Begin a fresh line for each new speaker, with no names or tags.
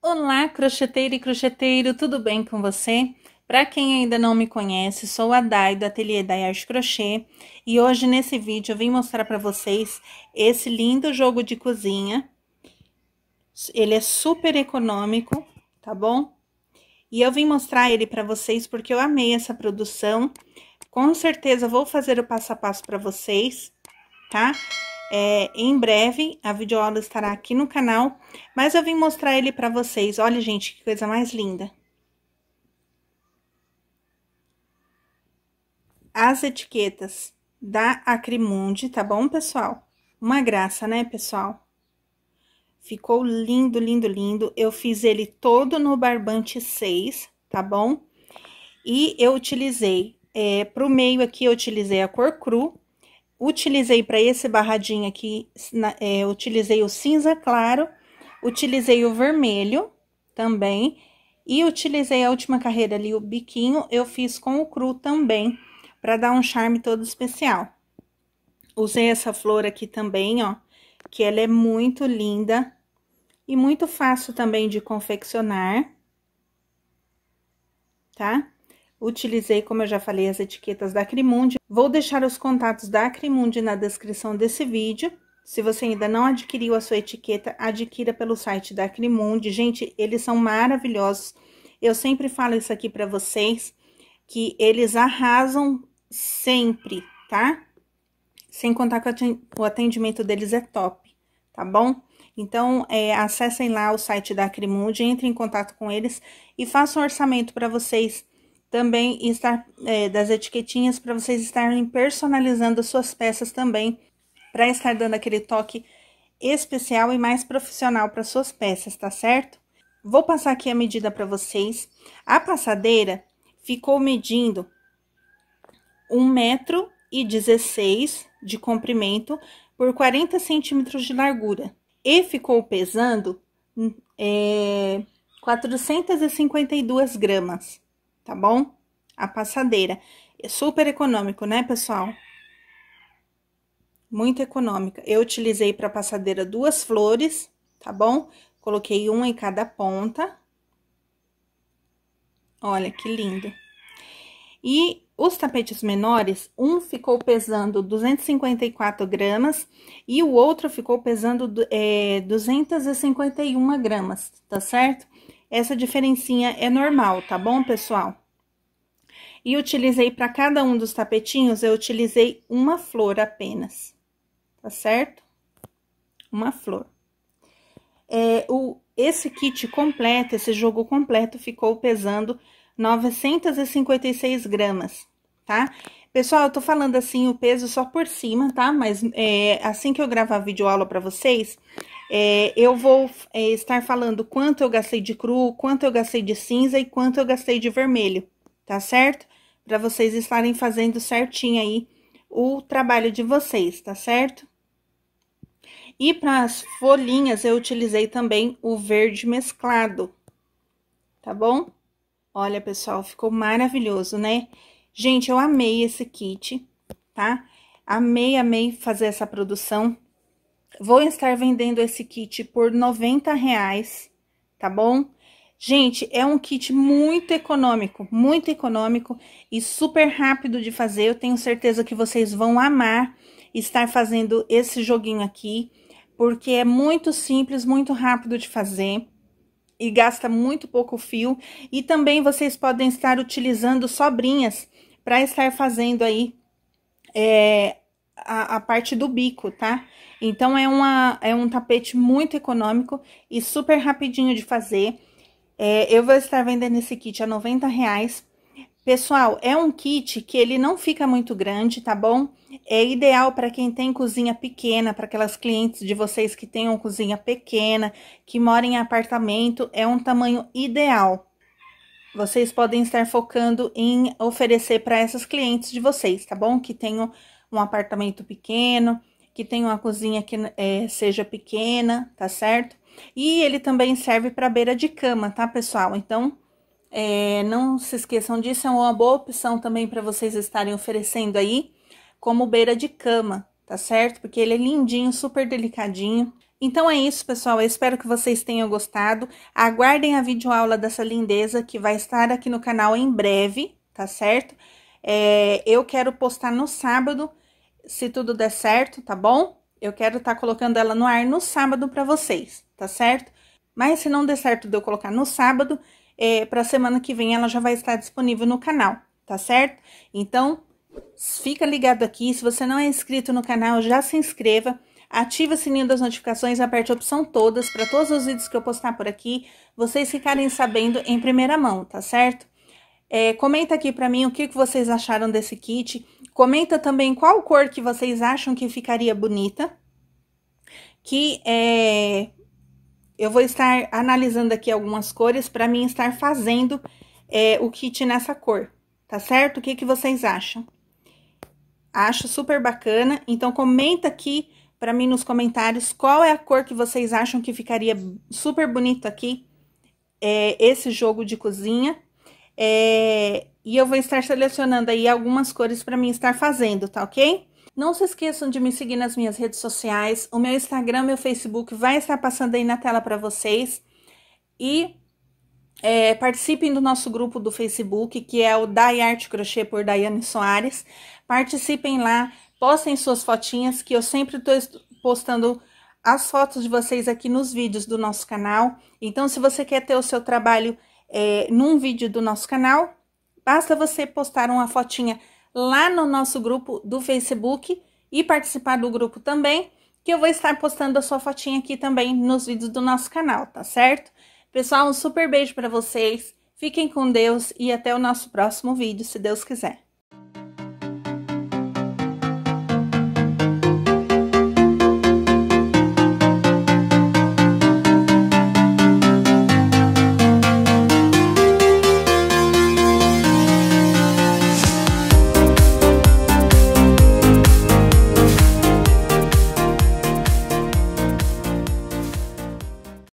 Olá, crocheteiro e crocheteiro, tudo bem com você? Para quem ainda não me conhece, sou a Dai do Ateliê Dai Arte Crochê e hoje nesse vídeo eu vim mostrar para vocês esse lindo jogo de cozinha. Ele é super econômico, tá bom? E eu vim mostrar ele para vocês porque eu amei essa produção. Com certeza vou fazer o passo a passo para vocês, tá? É, em breve, a videoaula estará aqui no canal, mas eu vim mostrar ele para vocês. Olha, gente, que coisa mais linda. As etiquetas da Acrimundi, tá bom, pessoal? Uma graça, né, pessoal? Ficou lindo, lindo, lindo. Eu fiz ele todo no barbante 6, tá bom? E eu utilizei, é, pro meio aqui eu utilizei a cor cru, Utilizei para esse barradinho aqui, na, é, utilizei o cinza claro, utilizei o vermelho também, e utilizei a última carreira ali, o biquinho, eu fiz com o cru também, para dar um charme todo especial. Usei essa flor aqui também, ó, que ela é muito linda e muito fácil também de confeccionar, tá? Utilizei, como eu já falei, as etiquetas da Acrimundi. Vou deixar os contatos da Acrimundi na descrição desse vídeo. Se você ainda não adquiriu a sua etiqueta, adquira pelo site da Acrimundi. Gente, eles são maravilhosos. Eu sempre falo isso aqui para vocês, que eles arrasam sempre, tá? Sem contar que o atendimento deles é top, tá bom? Então, é, acessem lá o site da Acrimundi, entrem em contato com eles e façam um orçamento para vocês também estar é, das etiquetinhas para vocês estarem personalizando as suas peças também, para estar dando aquele toque especial e mais profissional para suas peças, tá certo? Vou passar aqui a medida para vocês. A passadeira ficou medindo um metro e 16 de comprimento por 40 centímetros de largura e ficou pesando hum, é, 452 gramas tá bom? A passadeira. É super econômico, né, pessoal? Muito econômica. Eu utilizei para passadeira duas flores, tá bom? Coloquei uma em cada ponta. Olha que lindo. E os tapetes menores, um ficou pesando 254 gramas e o outro ficou pesando é, eh, 251 gramas, tá certo? Essa diferencinha é normal, tá bom, pessoal? E utilizei para cada um dos tapetinhos, eu utilizei uma flor apenas, tá certo? Uma flor. É, o, esse kit completo, esse jogo completo, ficou pesando 956 gramas, tá? Pessoal, eu tô falando assim o peso só por cima, tá? Mas é, assim que eu gravar vídeo aula para vocês, é, eu vou é, estar falando quanto eu gastei de cru, quanto eu gastei de cinza e quanto eu gastei de vermelho, tá certo? Para vocês estarem fazendo certinho aí o trabalho de vocês, tá certo? E para as folhinhas eu utilizei também o verde mesclado, tá bom? Olha, pessoal, ficou maravilhoso, né? Gente, eu amei esse kit, tá? Amei, amei fazer essa produção. Vou estar vendendo esse kit por 90 reais, tá bom? Gente, é um kit muito econômico, muito econômico e super rápido de fazer. Eu tenho certeza que vocês vão amar estar fazendo esse joguinho aqui, porque é muito simples, muito rápido de fazer e gasta muito pouco fio. E também vocês podem estar utilizando sobrinhas para estar fazendo aí é, a, a, parte do bico, tá? Então é, uma, é um tapete muito econômico e super rapidinho de fazer. É, eu vou estar vendendo esse kit a 90 reais. Pessoal, é um kit que ele não fica muito grande, tá bom? É ideal para quem tem cozinha pequena, para aquelas clientes de vocês que tenham cozinha pequena, que moram em apartamento, é um tamanho ideal vocês podem estar focando em oferecer para essas clientes de vocês, tá bom? Que tenham um apartamento pequeno, que tenham uma cozinha que é, seja pequena, tá certo? E ele também serve para beira de cama, tá, pessoal? Então, é, não se esqueçam disso, é uma boa opção também para vocês estarem oferecendo aí como beira de cama, tá certo? Porque ele é lindinho, super delicadinho. Então é isso, pessoal. Eu espero que vocês tenham gostado. Aguardem a videoaula dessa lindeza que vai estar aqui no canal em breve, tá certo? É, eu quero postar no sábado, se tudo der certo, tá bom? Eu quero estar tá colocando ela no ar no sábado para vocês, tá certo? Mas se não der certo de eu colocar no sábado, é, para semana que vem ela já vai estar disponível no canal, tá certo? Então, fica ligado aqui. Se você não é inscrito no canal, já se inscreva ative o sininho das notificações, aperte a opção todas para todos os vídeos que eu postar por aqui, vocês ficarem sabendo em primeira mão, tá certo? É, comenta aqui para mim o que, que vocês acharam desse kit. Comenta também qual cor que vocês acham que ficaria bonita. Que é, eu vou estar analisando aqui algumas cores para mim estar fazendo é, o kit nessa cor, tá certo? O que, que vocês acham? Acho super bacana. Então, comenta aqui para mim nos comentários qual é a cor que vocês acham que ficaria super bonito aqui, é, esse jogo de cozinha. É, e eu vou estar selecionando aí algumas cores para mim estar fazendo, tá ok? Não se esqueçam de me seguir nas minhas redes sociais. O meu Instagram, meu Facebook vai estar passando aí na tela para vocês. E é, participem do nosso grupo do Facebook, que é o Dai Arte Crochê por Daiane Soares. Participem lá, Postem suas fotinhas, que eu sempre estou postando as fotos de vocês aqui nos vídeos do nosso canal. Então, se você quer ter o seu trabalho é, num vídeo do nosso canal, basta você postar uma fotinha lá no nosso grupo do Facebook e participar do grupo também, que eu vou estar postando a sua fotinha aqui também nos vídeos do nosso canal, tá certo? Pessoal, um super beijo para vocês, fiquem com Deus e até o nosso próximo vídeo, se Deus quiser.